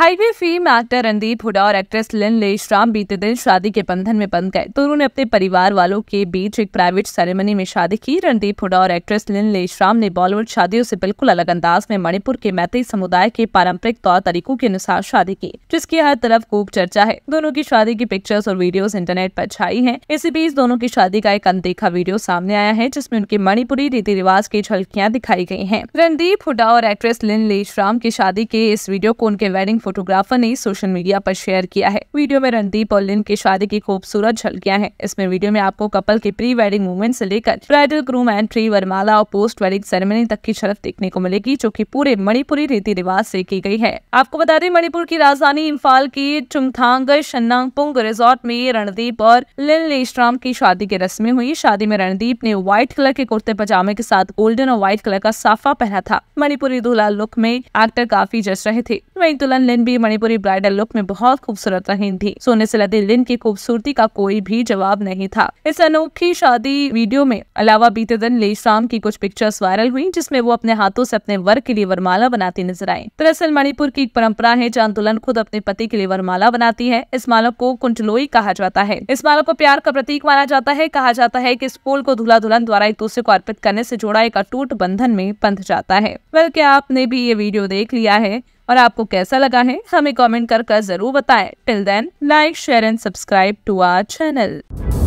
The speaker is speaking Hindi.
highway fame actor Randeep Hooda और एक्ट्रेस लिन श्राम बीते दिन शादी के बंधन में बंध गए तो उन्होंने अपने परिवार वालों के बीच एक प्राइवेट सेरेमनी में शादी की रणदीप हुडा और एक्ट्रेस लिन लेशराम ने बॉलीवुड शादियों से बिल्कुल अलग अंदाज में मणिपुर के मैत्री समुदाय के पारंपरिक तौर तरीकों के अनुसार शादी की जिसकी हर तरफ खूब चर्चा है दोनों की शादी की पिक्चर्स और वीडियो इंटरनेट पर छाई है इसी बीच दोनों की शादी का एक अनदेखा वीडियो सामने आया है जिसमे उनके मणिपुरी रीति रिवाज की झलकियाँ दिखाई गई है रणदीप हुडा और एक्ट्रेस लिन लेशराम की शादी के इस वीडियो को उनके वेडिंग फोटोग्राफर ने सोशल मीडिया पर शेयर किया है वीडियो में रणदीप और लिन की शादी की खूबसूरत झलकियां हैं इसमें वीडियो में आपको कपल के प्री वेडिंग मूवमेंट से लेकर ब्राइडल ग्रूम एंट्री वरमाला और पोस्ट वेडिंग सेरेमनी तक की झलक देखने को मिलेगी जो की पूरे मणिपुरी रीति रिवाज ऐसी की गयी है आपको बता दें मणिपुर की राजधानी इम्फाल की चुमथांग शन्नांगपुंग रिजोर्ट में रणदीप और लिन लेश्राम की शादी की रस्में हुई शादी में रणदीप ने व्हाइट कलर के कुर्ते पजामे के साथ गोल्डन और व्हाइट कलर का साफा पहना था मणिपुरी दूल्हा लुक में एक्टर काफी जस रहे थे वही दुल्हन लिन भी मणिपुरी ब्राइडल लुक में बहुत खूबसूरत रही थी सोने से लदी लिन की खूबसूरती का कोई भी जवाब नहीं था इस अनोखी शादी वीडियो में अलावा बीते दिन ले शाम की कुछ पिक्चर्स वायरल हुई जिसमे वो अपने हाथों से अपने वर्ग के लिए वरमाला बनाती नजर आई दरअसल मणिपुर की एक परंपरा है जहाँ दुल्हन खुद अपने पति के लिए वरमाला बनाती है इस माला को कुंटलोई कहा जाता है इस माला को प्यार का प्रतीक माना जाता है कहा जाता है की इस को दूल्हा दुल्हन द्वारा एक दूसरे को अर्पित करने से जोड़ा एक अटूट बंधन में बंध जाता है बल्कि आपने भी ये वीडियो देख लिया है और आपको कैसा लगा है हमें कमेंट कर, कर जरूर बताएं till then like share and subscribe to our channel